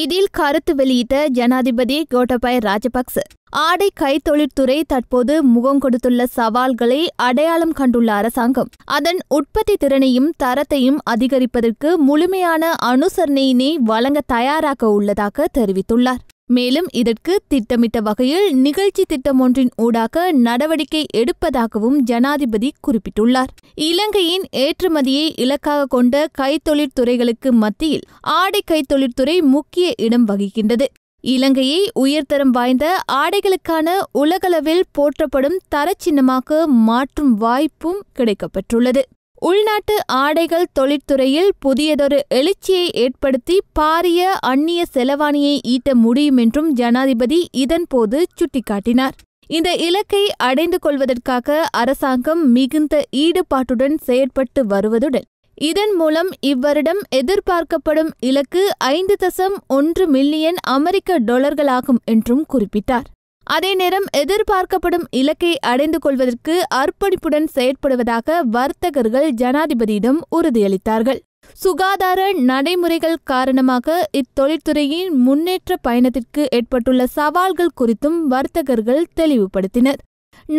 இதில் கருத்து வெளியிட்ட ஜனாதிபதி கோட்டபய ராஜபக்ச ஆடை கைத்தொழிற்துறை தற்போது முகம் கொடுத்துள்ள சவால்களை அடையாளம் கண்டுள்ள அரசாங்கம் அதன் உற்பத்தி திறனையும் தரத்தையும் அதிகரிப்பதற்கு முழுமையான அனுசரணையினை வழங்க தயாராக உள்ளதாக தெரிவித்துள்ளார் மேலும் இதற்கு திட்டமிட்ட வகையில் நிகழ்ச்சி திட்டம் ஒன்றின் ஊடாக நடவடிக்கை எடுப்பதாகவும் ஜனாதிபதி குறிப்பிட்டுள்ளார் இலங்கையின் ஏற்றுமதியை இலக்காக கொண்ட கைத்தொழிற்துறைகளுக்கு மத்தியில் ஆடை கைத்தொழிற்துறை முக்கிய இடம் வகிக்கின்றது இலங்கையை உயர்தரம் வாய்ந்த ஆடைகளுக்கான உலகளவில் போற்றப்படும் தரச்சின்னமாக மாற்றும் வாய்ப்பும் கிடைக்கப்பெற்றுள்ளது உள்நாட்டு ஆடைகள் தொழிற்துறையில் புதியதொரு எழுச்சியை ஏற்படுத்தி பாரிய அந்நிய செலவாணியை ஈட்ட முடியும் என்றும் ஜனாதிபதி இதன்போது சுட்டிக்காட்டினார் இந்த இலக்கை அடைந்து கொள்வதற்காக அரசாங்கம் மிகுந்த ஈடுபாட்டுடன் செயற்பட்டு வருவதுடன் இதன் மூலம் இவ்வருடம் எதிர்பார்க்கப்படும் இலக்கு ஐந்து தசம் ஒன்று மில்லியன் அமெரிக்க டாலர்களாகும் என்றும் குறிப்பிட்டார் அதே நேரம் எதிர்பார்க்கப்படும் இலக்கை அடைந்து கொள்வதற்கு அர்ப்பணிப்புடன் செயற்படுவதாக வர்த்தகர்கள் ஜனாதிபதியிடம் உறுதியளித்தார்கள் சுகாதார நடைமுறைகள் காரணமாக இத்தொழில்துறையின் முன்னேற்ற பயணத்திற்கு ஏற்பட்டுள்ள சவால்கள் குறித்தும் வர்த்தகர்கள் தெளிவுபடுத்தினர்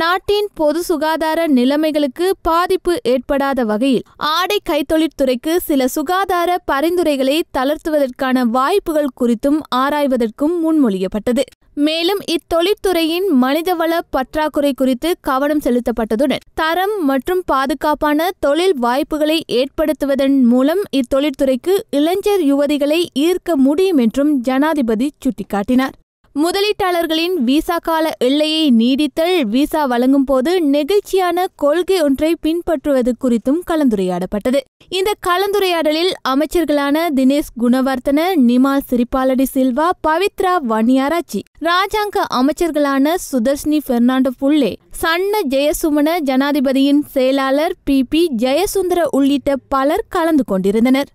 நாட்டின் பொது சுகாதார நிலைமைகளுக்கு பாதிப்பு ஏற்படாத வகையில் ஆடை கைத்தொழிற்துறைக்கு சில சுகாதார பரிந்துரைகளை தளர்த்துவதற்கான வாய்ப்புகள் குறித்தும் ஆராய்வதற்கும் முன்மொழியப்பட்டது மேலும் இத்தொழிற்துறையின் மனிதவள பற்றாக்குறை குறித்து கவனம் செலுத்தப்பட்டதுடன் தரம் மற்றும் பாதுகாப்பான தொழில் வாய்ப்புகளை ஏற்படுத்துவதன் மூலம் இத்தொழிற்துறைக்கு இளைஞர் யுவதிகளை ஈர்க்க முடியும் என்றும் ஜனாதிபதி சுட்டிக்காட்டினார் முதலீட்டாளர்களின் விசா கால எல்லையை நீடித்தல் விசா வழங்கும் போது நெகிழ்ச்சியான கொள்கை ஒன்றை பின்பற்றுவது குறித்தும் கலந்துரையாடப்பட்டது இந்த கலந்துரையாடலில் அமைச்சர்களான தினேஷ் குணவர்தன நிமால் சிரிபாலடி சில்வா பவித்ரா வன்னியாராச்சி ராஜாங்க அமைச்சர்களான சுதர்ஷினி பெர்னாண்டோ புள்ளே சன்ன ஜெயசுமன ஜனாதிபதியின் செயலாளர் பி பி ஜெயசுந்தர உள்ளிட்ட பலர் கலந்து கொண்டிருந்தனர்